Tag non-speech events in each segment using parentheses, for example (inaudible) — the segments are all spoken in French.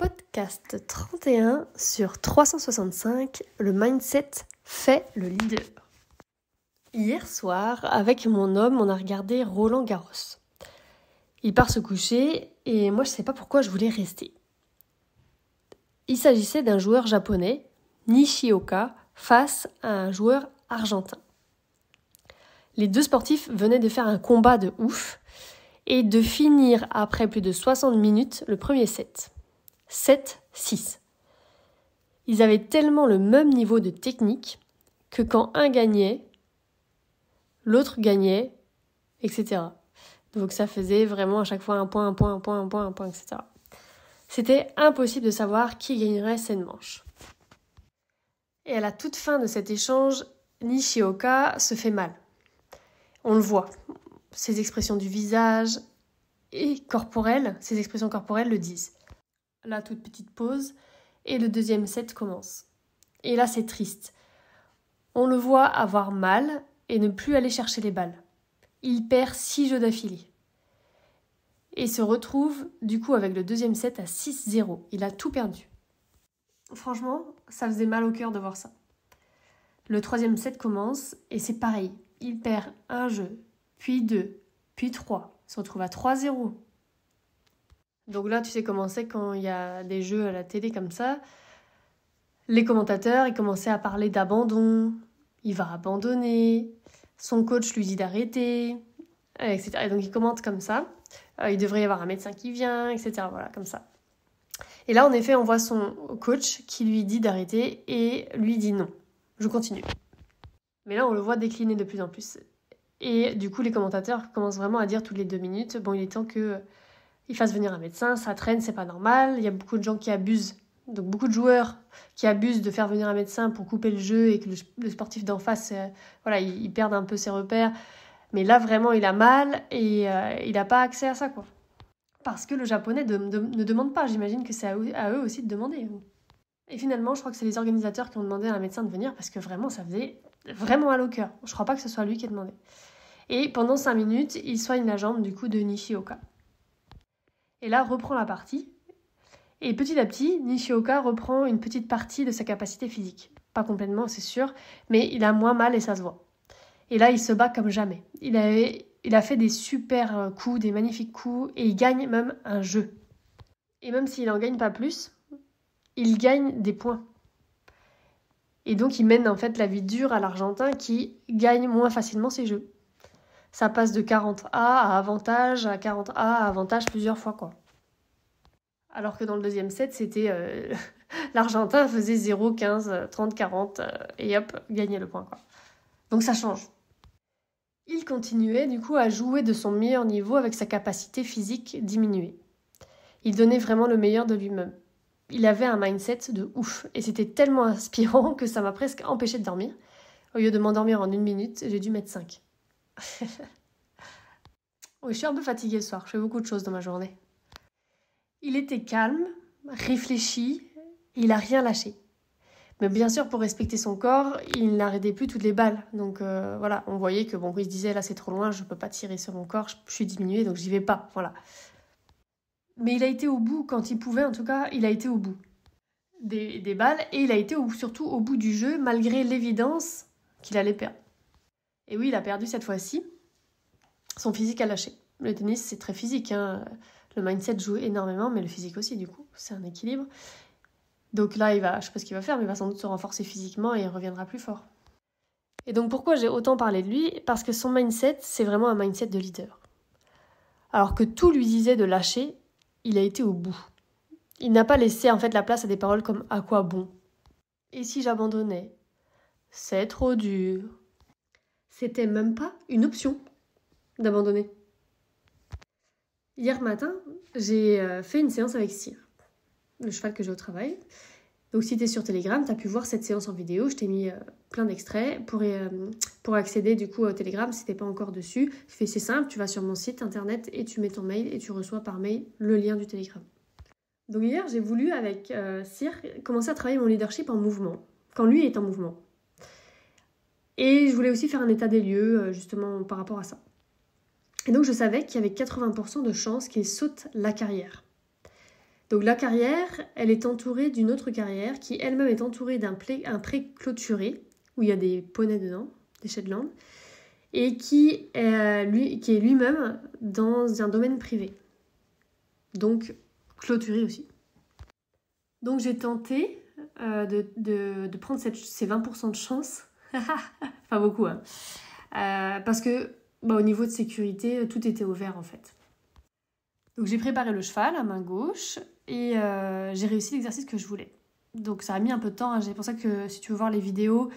Podcast 31 sur 365, le mindset fait le leader. Hier soir, avec mon homme, on a regardé Roland Garros. Il part se coucher et moi je sais pas pourquoi je voulais rester. Il s'agissait d'un joueur japonais, Nishioka, face à un joueur argentin. Les deux sportifs venaient de faire un combat de ouf et de finir après plus de 60 minutes le premier set. 7, 6. Ils avaient tellement le même niveau de technique que quand un gagnait, l'autre gagnait, etc. Donc ça faisait vraiment à chaque fois un point, un point, un point, un point, un point, etc. C'était impossible de savoir qui gagnerait cette manche. Et à la toute fin de cet échange, Nishioka se fait mal. On le voit. Ses expressions du visage et corporelles, ses expressions corporelles le disent la toute petite pause, et le deuxième set commence. Et là, c'est triste. On le voit avoir mal et ne plus aller chercher les balles. Il perd six jeux d'affilée. Et se retrouve du coup avec le deuxième set à 6-0. Il a tout perdu. Franchement, ça faisait mal au cœur de voir ça. Le troisième set commence et c'est pareil. Il perd un jeu, puis deux, puis trois. se retrouve à 3-0, donc là, tu sais comment c'est quand il y a des jeux à la télé comme ça. Les commentateurs, ils commençaient à parler d'abandon. Il va abandonner. Son coach lui dit d'arrêter, etc. Et donc ils commentent comme ça. Euh, il devrait y avoir un médecin qui vient, etc. Voilà, comme ça. Et là, en effet, on voit son coach qui lui dit d'arrêter et lui dit non. Je continue. Mais là, on le voit décliner de plus en plus. Et du coup, les commentateurs commencent vraiment à dire toutes les deux minutes, bon, il est temps que il fasse venir un médecin, ça traîne, c'est pas normal. Il y a beaucoup de gens qui abusent, donc beaucoup de joueurs qui abusent de faire venir un médecin pour couper le jeu et que le, sportif d'en face, euh, voilà, il, perd un peu ses repères. Mais là, vraiment, il a mal et euh, il n'a pas accès à ça, quoi. Parce que le japonais ne demande pas, j'imagine que c'est à, eux aussi de demander. Et finalement, je crois que c'est les organisateurs qui ont demandé à un médecin de venir parce que vraiment, ça faisait vraiment mal au cœur. Je crois pas que ce soit lui qui ait demandé. Et pendant cinq minutes, il soigne la jambe du coup de Nishioka et là reprend la partie. Et petit à petit, Nishioka reprend une petite partie de sa capacité physique. Pas complètement, c'est sûr, mais il a moins mal et ça se voit. Et là, il se bat comme jamais. Il, il a fait des super euh, coups, des magnifiques coups, et il gagne même un jeu. Et même s'il n'en gagne pas plus, il gagne des points. Et donc il mène en fait la vie dure à l'Argentin qui gagne moins facilement ses jeux ça passe de 40A à avantage, à 40A à avantage plusieurs fois quoi. Alors que dans le deuxième set, c'était euh, (laughs) l'Argentin faisait 0, 15, 30, 40 et hop, gagnait le point quoi. Donc ça change. Il continuait du coup à jouer de son meilleur niveau avec sa capacité physique diminuée. Il donnait vraiment le meilleur de lui-même. Il avait un mindset de ouf et c'était tellement inspirant que ça m'a presque empêché de dormir. Au lieu de m'endormir en une minute, j'ai dû mettre 5. (laughs) oui, je suis un peu fatiguée ce soir, je fais beaucoup de choses dans ma journée. Il était calme, réfléchi, il n'a rien lâché. Mais bien sûr, pour respecter son corps, il n'arrêtait plus toutes les balles. Donc euh, voilà, on voyait que bon, il se disait là c'est trop loin, je peux pas tirer sur mon corps, je, suis diminué, donc j'y vais pas. Voilà. Mais il a été au bout quand il pouvait, en tout cas, il a été au bout des, balles et il a été surtout au bout du jeu malgré l'évidence qu'il allait perdre. Et oui, il a perdu cette fois-ci. Son physique a lâché. Le tennis, c'est très physique. Hein. Le mindset joue énormément, mais le physique aussi, du coup. C'est un équilibre. Donc là, il va, je sais pas ce qu'il va faire, mais il va sans doute se renforcer physiquement et il reviendra plus fort. Et donc pourquoi j'ai autant parlé de lui Parce que son mindset, c'est vraiment un mindset de leader. Alors que tout lui disait de lâcher, il a été au bout. Il n'a pas laissé en fait la place à des paroles comme à quoi bon Et si j'abandonnais C'est trop dur c'était même pas une option d'abandonner. Hier matin, j'ai euh, fait une séance avec Cyr, le cheval que j'ai au travail. Donc si tu es sur Telegram, tu as pu voir cette séance en vidéo, je t'ai mis euh, plein d'extraits. Pour, euh, pour accéder du coup au Telegram, si t'es pas encore dessus, c'est simple, tu vas sur mon site internet et tu mets ton mail et tu reçois par mail le lien du Telegram. Donc hier, j'ai voulu avec Sir commencer à travailler mon leadership en mouvement, quand lui est en mouvement. Et je voulais aussi faire un état des lieux euh, justement par rapport à ça. Et donc je savais qu'il y avait 80% de chances qu'il saute la carrière. Donc la carrière, elle est entourée d'une autre carrière qui elle-même est entourée d'un pré clôturé où il y a des poneys dedans, des Shetland, et qui est, euh, lui, qui est lui-même dans un domaine privé. Donc clôturé aussi. Donc j'ai tenté euh, de, prendre ces 20% de chance (laughs) Pas beaucoup, hein. euh, parce que bah, au niveau de sécurité, euh, tout était ouvert en fait. Donc j'ai préparé le cheval à main gauche et euh, j'ai réussi l'exercice que je voulais. Donc ça a mis un peu de temps, hein. c'est pour ça que si tu veux voir les vidéos,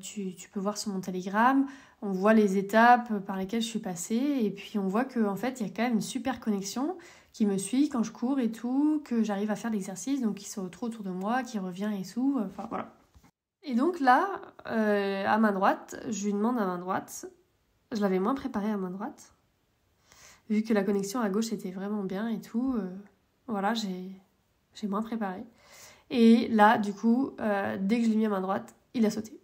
tu, peux voir sur mon Telegram, on voit les étapes par lesquelles je suis passée et puis on voit qu'en en fait il y a quand même une super connexion qui me suit quand je cours et tout, que j'arrive à faire l'exercice, donc qui se autour de moi, qui revient et tout, enfin voilà. Et donc là, euh, à main droite, je lui demande à main droite. Je l'avais moins préparé à main droite. Vu que la connexion à gauche était vraiment bien et tout, euh, voilà, j'ai moins préparé. Et là, du coup, euh, dès que je l'ai mis à main droite, il a sauté.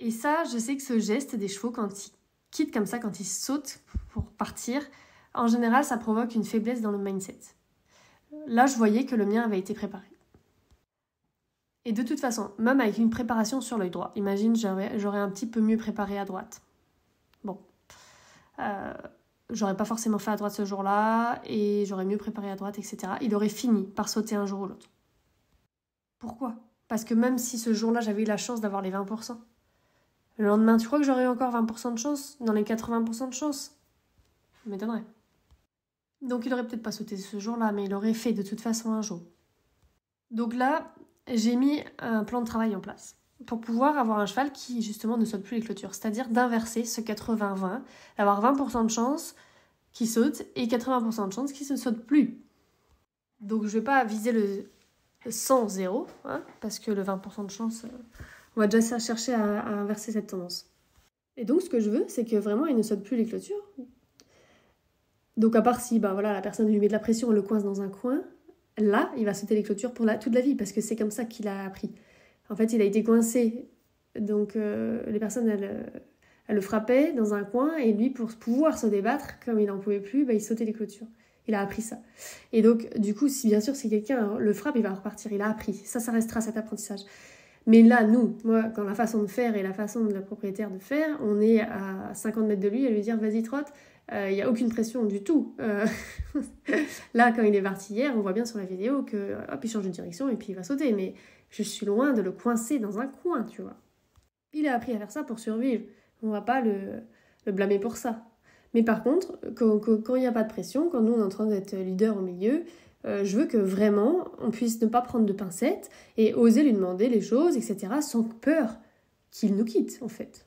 Et ça, je sais que ce geste des chevaux, quand ils quittent comme ça, quand ils sautent pour partir, en général, ça provoque une faiblesse dans le mindset. Là, je voyais que le mien avait été préparé. Et de toute façon, même avec une préparation sur l'œil droit, imagine j'aurais un petit peu mieux préparé à droite. Bon. Euh, j'aurais pas forcément fait à droite ce jour-là, et j'aurais mieux préparé à droite, etc. Il aurait fini par sauter un jour ou l'autre. Pourquoi Parce que même si ce jour-là j'avais eu la chance d'avoir les 20%, le lendemain, tu crois que j'aurais encore 20% de chance dans les 80% de chance Ça m'étonnerait. Donc il aurait peut-être pas sauté ce jour-là, mais il aurait fait de toute façon un jour. Donc là, j'ai mis un plan de travail en place pour pouvoir avoir un cheval qui justement ne saute plus les clôtures, c'est-à-dire d'inverser ce 80-20, d'avoir 20% de chance qui saute et 80% de chance qui ne saute plus. Donc je ne vais pas viser le 100-0, hein, parce que le 20% de chance, euh, on va déjà chercher à, à, inverser cette tendance. Et donc ce que je veux, c'est que vraiment il ne saute plus les clôtures. Donc à part si ben voilà, la personne lui met de la pression et le coince dans un coin, là, il va sauter les clôtures pour toute la vie, parce que c'est comme ça qu'il a appris. En fait, il a été coincé. Donc, euh, les personnes, euh, elles, le frappaient dans un coin, et lui, pour pouvoir se débattre, comme il n'en pouvait plus, bah, il sautait les clôtures. Il a appris ça. Et donc, du coup, si bien sûr, si quelqu'un le frappe, il va repartir. Il a appris. Ça, ça restera cet apprentissage. Mais là, nous, moi, quand la façon de faire et la façon de la propriétaire de faire, on est à 50 mètres de lui à lui dire vas-y, trotte, euh, il n'y a aucune pression du tout. Là, quand il est parti hier, on voit bien sur la vidéo que hop, il change de direction et puis il va sauter. Mais je suis loin de le coincer dans un coin, tu vois. Il a appris à faire ça pour survivre. On va pas le, blâmer pour ça. Mais par contre, quand il n'y a pas de pression, quand nous on est en train d'être leader au milieu, euh, je veux que vraiment on puisse ne pas prendre de pincettes et oser lui demander les choses, etc., sans peur qu'il nous quitte en fait.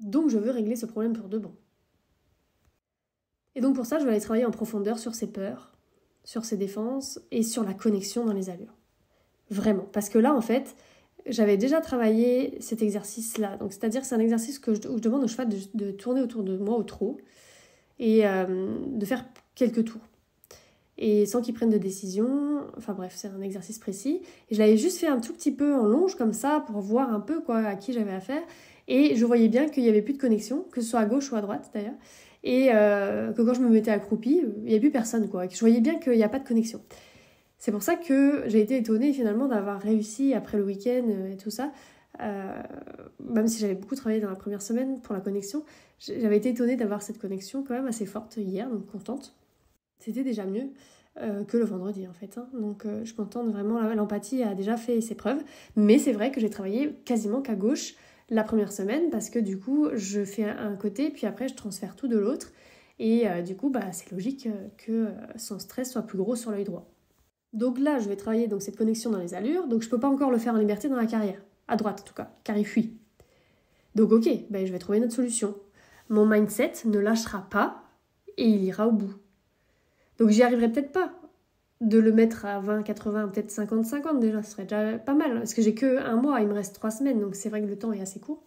Donc je veux régler ce problème pour de bon. Et donc pour ça, je vais aller travailler en profondeur sur ses peurs, sur ses défenses et sur la connexion dans les allures. Vraiment. Parce que là, en fait, j'avais déjà travaillé cet exercice-là. Donc, c'est-à-dire, c'est un exercice que je, où je demande au cheval de, tourner autour de moi au trot et euh, de faire quelques tours. Et sans qu'il prenne de décision. Enfin bref, c'est un exercice précis. Et je l'avais juste fait un tout petit peu en longe comme ça pour voir un peu quoi à qui j'avais affaire. Et je voyais bien qu'il n'y avait plus de connexion, que ce soit à gauche ou à droite d'ailleurs et euh, que quand je me mettais accroupie, il n'y avait plus personne quoi. Je voyais bien qu'il n'y a pas de connexion. C'est pour ça que j'ai été étonnée finalement d'avoir réussi après le week-end euh, et tout ça, euh, même si j'avais beaucoup travaillé dans la première semaine pour la connexion, j'avais été étonnée d'avoir cette connexion quand même assez forte hier, donc contente. C'était déjà mieux. que le vendredi en fait. Hein. Donc je je contente vraiment, l'empathie a déjà fait ses preuves, mais c'est vrai que j'ai travaillé quasiment qu'à gauche la première semaine parce que du coup je fais un côté puis après je transfère tout de l'autre et euh, du coup bah, c'est logique euh, que euh, son stress soit plus gros sur l'œil droit. Donc là je vais travailler donc cette connexion dans les allures donc je peux pas encore le faire en liberté dans la carrière, à droite en tout cas, car il fuit. Donc ok, ben, je vais trouver une autre solution. Mon mindset ne lâchera pas et il ira au bout. Donc j'y arriverai peut-être pas, de le mettre à 20, 80, peut-être 50, 50 déjà, ce serait déjà pas mal. Parce que j'ai que un mois, il me reste trois semaines, donc c'est vrai que le temps est assez court.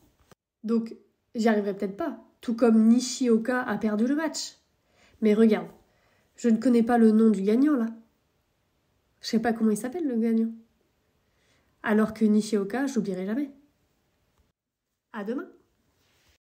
Donc j'y arriverai peut-être pas. Tout comme Nishioka a perdu le match. Mais regarde, je ne connais pas le nom du gagnant là. Je sais pas comment il s'appelle le gagnant. Alors que Nishioka, j'oublierai jamais. À demain!